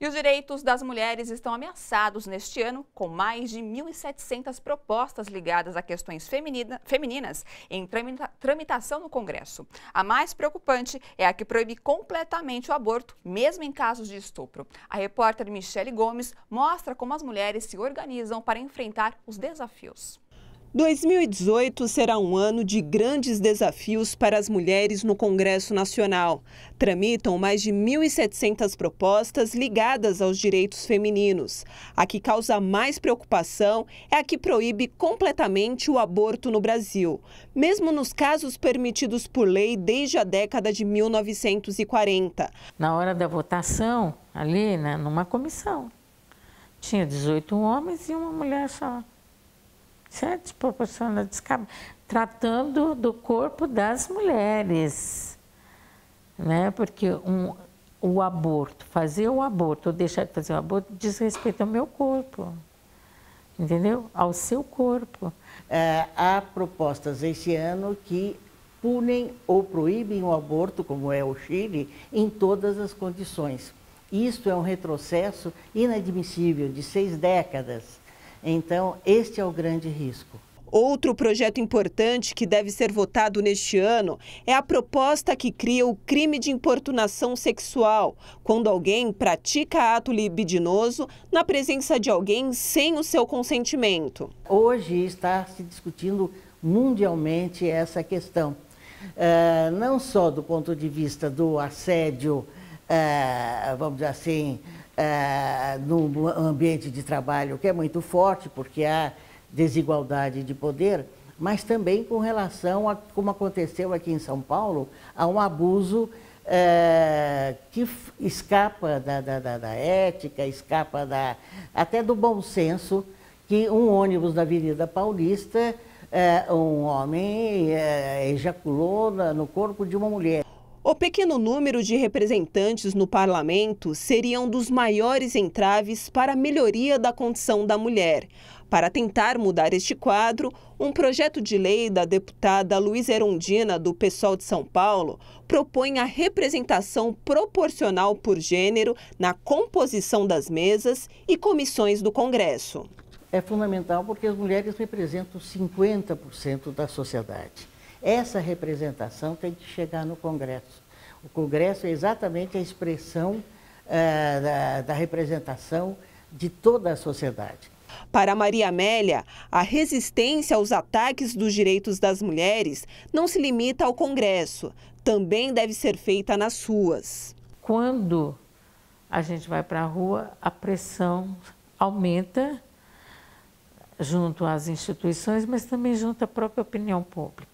E os direitos das mulheres estão ameaçados neste ano, com mais de 1.700 propostas ligadas a questões feminina, femininas em tramita, tramitação no Congresso. A mais preocupante é a que proíbe completamente o aborto, mesmo em casos de estupro. A repórter Michele Gomes mostra como as mulheres se organizam para enfrentar os desafios. 2018 será um ano de grandes desafios para as mulheres no Congresso Nacional. Tramitam mais de 1.700 propostas ligadas aos direitos femininos. A que causa mais preocupação é a que proíbe completamente o aborto no Brasil, mesmo nos casos permitidos por lei desde a década de 1940. Na hora da votação, ali, né, numa comissão, tinha 18 homens e uma mulher só certo? Desproporcional descab... tratando do corpo das mulheres, né? Porque um, o aborto, fazer o aborto ou deixar de fazer o aborto diz respeito ao meu corpo, entendeu? Ao seu corpo. É, há propostas esse ano que punem ou proíbem o aborto, como é o Chile, em todas as condições. Isto é um retrocesso inadmissível de seis décadas então, este é o grande risco. Outro projeto importante que deve ser votado neste ano é a proposta que cria o crime de importunação sexual, quando alguém pratica ato libidinoso na presença de alguém sem o seu consentimento. Hoje está se discutindo mundialmente essa questão, eh, não só do ponto de vista do assédio, eh, vamos dizer assim, ah, num ambiente de trabalho que é muito forte, porque há desigualdade de poder, mas também com relação a como aconteceu aqui em São Paulo, a um abuso é, que escapa da, da, da, da, ética, escapa da, até do bom senso, que um ônibus da Avenida Paulista, é, um homem ejaculou no corpo de uma mulher. O pequeno número de representantes no parlamento seria um dos maiores entraves para a melhoria da condição da mulher. Para tentar mudar este quadro, um projeto de lei da deputada Luiz Erundina, do PSOL de São Paulo, propõe a representação proporcional por gênero na composição das mesas e comissões do Congresso. É fundamental porque as mulheres representam 50% da sociedade. Essa representação tem que chegar no Congresso. O Congresso é exatamente a expressão eh, da, da representação de toda a sociedade. Para Maria Amélia, a resistência aos ataques dos direitos das mulheres não se limita ao Congresso, também deve ser feita nas ruas. Quando a gente vai para a rua, a pressão aumenta junto às instituições, mas também junto à própria opinião pública.